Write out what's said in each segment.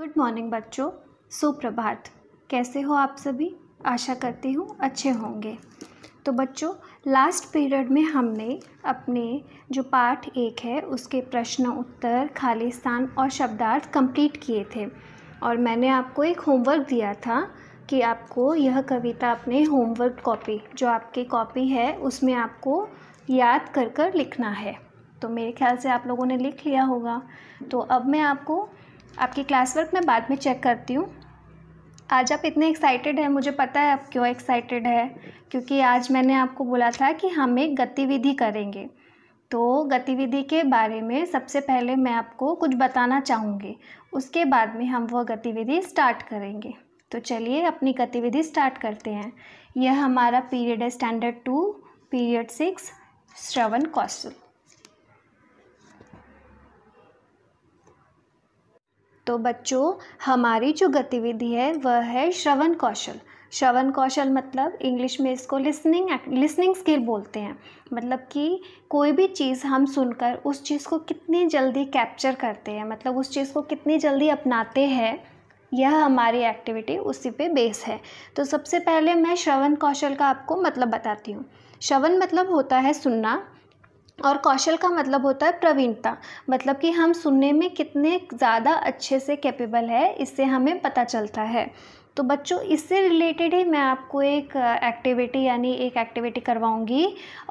good morning बच्चों सुप्रभात कैसे हो आप सभी आशा करती हूँ अच्छे होंगे तो बच्चों लास्ट पीरियड में हमने अपने जो पाठ एक है उसके प्रश्न उत्तर खाली स्थान और शब्दार्थ कंप्लीट किए थे और मैंने आपको एक होमवर्क दिया था कि आपको यह कविता अपने होमवर्क कॉपी जो आपकी कॉपी है उसमें आपको याद कर कर लिखना है तो मेरे ख्याल से आप लोगों ने लिख लिया होगा तो अब मैं आपको आपकी क्लास वर्क मैं बाद में चेक करती हूँ आज आप इतने एक्साइटेड हैं मुझे पता है आप क्यों एक्साइटेड है क्योंकि आज मैंने आपको बोला था कि हम एक गतिविधि करेंगे तो गतिविधि के बारे में सबसे पहले मैं आपको कुछ बताना चाहूँगी उसके बाद में हम वह गतिविधि स्टार्ट करेंगे तो चलिए अपनी गतिविधि स्टार्ट करते हैं यह हमारा पीरियड है स्टैंडर्ड टू पीरियड सिक्स श्रवण कौशल तो बच्चों हमारी जो गतिविधि है वह है श्रवण कौशल श्रवण कौशल मतलब इंग्लिश में इसको लिसनिंग लिसनिंग स्किल बोलते हैं मतलब कि कोई भी चीज़ हम सुनकर उस चीज़ को कितनी जल्दी कैप्चर करते हैं मतलब उस चीज़ को कितनी जल्दी अपनाते हैं यह हमारी एक्टिविटी उसी पे बेस है तो सबसे पहले मैं श्रवण कौशल का आपको मतलब बताती हूँ श्रवण मतलब होता है सुनना और कौशल का मतलब होता है प्रवीणता मतलब कि हम सुनने में कितने ज़्यादा अच्छे से कैपेबल है इससे हमें पता चलता है तो बच्चों इससे रिलेटेड ही मैं आपको एक एक्टिविटी यानी एक एक्टिविटी करवाऊंगी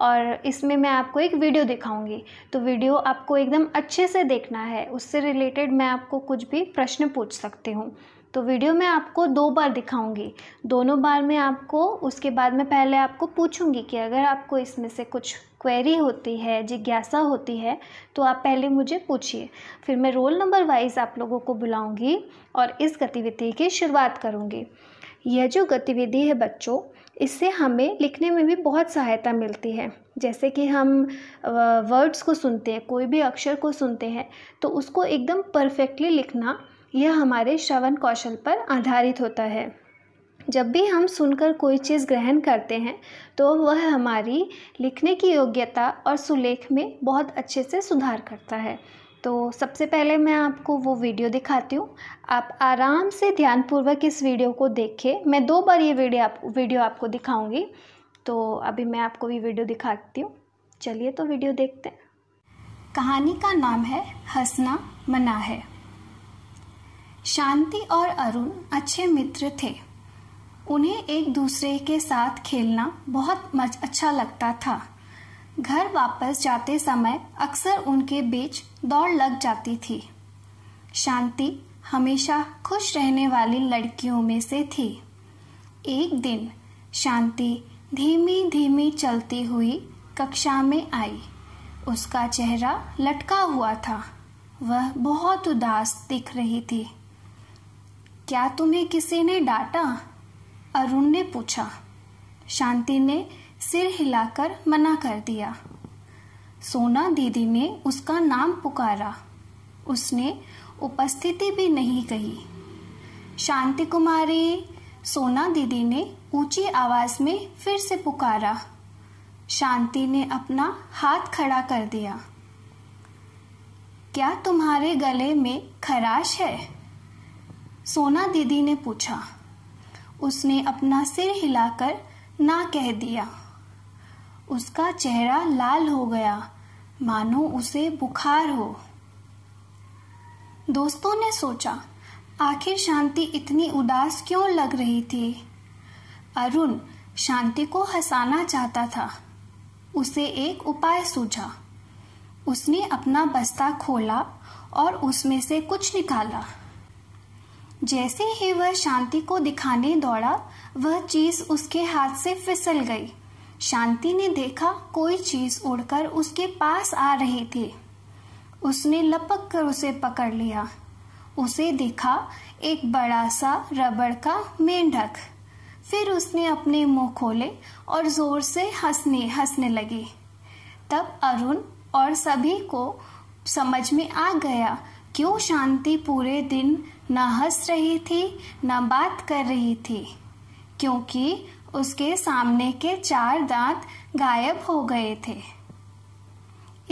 और इसमें मैं आपको एक वीडियो दिखाऊंगी तो वीडियो आपको एकदम अच्छे से देखना है उससे रिलेटेड मैं आपको कुछ भी प्रश्न पूछ सकती हूँ तो वीडियो में आपको दो बार दिखाऊंगी दोनों बार में आपको उसके बाद में पहले आपको पूछूंगी कि अगर आपको इसमें से कुछ क्वेरी होती है जिज्ञासा होती है तो आप पहले मुझे पूछिए फिर मैं रोल नंबर वाइज आप लोगों को बुलाऊंगी और इस गतिविधि की शुरुआत करूँगी यह जो गतिविधि है बच्चों इससे हमें लिखने में भी बहुत सहायता मिलती है जैसे कि हम वर्ड्स को सुनते हैं कोई भी अक्षर को सुनते हैं तो उसको एकदम परफेक्टली लिखना यह हमारे श्रवण कौशल पर आधारित होता है जब भी हम सुनकर कोई चीज़ ग्रहण करते हैं तो वह हमारी लिखने की योग्यता और सुलेख में बहुत अच्छे से सुधार करता है तो सबसे पहले मैं आपको वो वीडियो दिखाती हूँ आप आराम से ध्यानपूर्वक इस वीडियो को देखें मैं दो बार ये वीडियो आप वीडियो आपको दिखाऊंगी तो अभी मैं आपको भी वीडियो दिखाती हूँ चलिए तो वीडियो देखते हैं कहानी का नाम है हंसना मना है शांति और अरुण अच्छे मित्र थे उन्हें एक दूसरे के साथ खेलना बहुत अच्छा लगता था घर वापस जाते समय अक्सर उनके बीच दौड़ लग जाती थी शांति हमेशा खुश रहने वाली लड़कियों में से थी एक दिन शांति धीमी धीमी चलती हुई कक्षा में आई उसका चेहरा लटका हुआ था वह बहुत उदास दिख रही थी क्या तुम्हें किसी ने डांटा अरुण ने पूछा शांति ने सिर हिलाकर मना कर दिया सोना दीदी ने उसका नाम पुकारा उसने उपस्थिति भी नहीं कही शांति कुमारी सोना दीदी ने ऊंची आवाज में फिर से पुकारा शांति ने अपना हाथ खड़ा कर दिया क्या तुम्हारे गले में खराश है सोना दीदी ने पूछा उसने अपना सिर हिलाकर ना कह दिया उसका चेहरा लाल हो गया मानो उसे बुखार हो दोस्तों ने सोचा आखिर शांति इतनी उदास क्यों लग रही थी अरुण शांति को हंसाना चाहता था उसे एक उपाय सूझा उसने अपना बस्ता खोला और उसमें से कुछ निकाला जैसे ही वह शांति को दिखाने दौड़ा वह चीज उसके हाथ से फिसल गई शांति ने देखा कोई चीज उड़कर उसके पास आ रही थी उसने लपक कर उसे पकड़ लिया उसे देखा एक बड़ा सा रबड़ का मेंढक फिर उसने अपने मुंह खोले और जोर से हंसने हंसने लगी तब अरुण और सभी को समझ में आ गया क्यों शांति पूरे दिन ना हंस रही थी ना बात कर रही थी क्योंकि उसके सामने के चार दांत गायब हो गए थे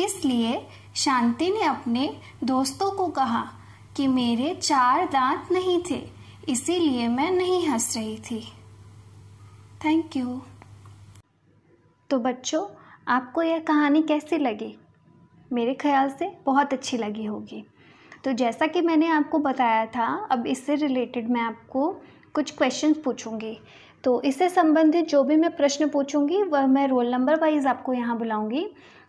इसलिए शांति ने अपने दोस्तों को कहा कि मेरे चार दांत नहीं थे इसीलिए मैं नहीं हंस रही थी थैंक यू तो बच्चों आपको यह कहानी कैसी लगी मेरे ख्याल से बहुत अच्छी लगी होगी तो जैसा कि मैंने आपको बताया था अब इससे रिलेटेड मैं आपको कुछ क्वेश्चन पूछूँगी तो इससे संबंधित जो भी मैं प्रश्न पूछूँगी वह मैं रोल नंबर वाइज आपको यहाँ बुलाऊँगी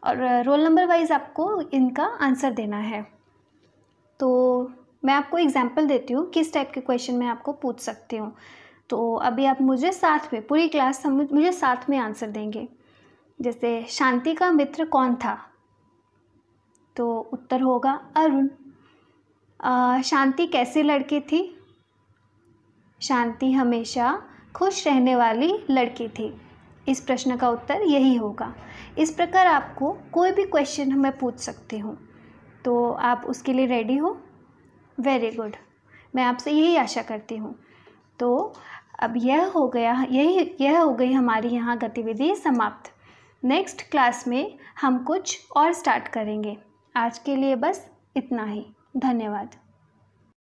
और रोल नंबर वाइज आपको इनका आंसर देना है तो मैं आपको एग्जाम्पल देती हूँ किस टाइप के क्वेश्चन मैं आपको पूछ सकती हूँ तो अभी आप मुझे साथ में पूरी क्लास समझ मुझे साथ में आंसर देंगे जैसे शांति का मित्र कौन था तो उत्तर होगा अरुण शांति कैसी लड़की थी शांति हमेशा खुश रहने वाली लड़की थी इस प्रश्न का उत्तर यही होगा इस प्रकार आपको कोई भी क्वेश्चन मैं पूछ सकती हूँ तो आप उसके लिए रेडी हो वेरी गुड मैं आपसे यही आशा करती हूँ तो अब यह हो गया यही यह हो गई हमारी यहाँ गतिविधि समाप्त नेक्स्ट क्लास में हम कुछ और स्टार्ट करेंगे आज के लिए बस इतना ही धन्यवाद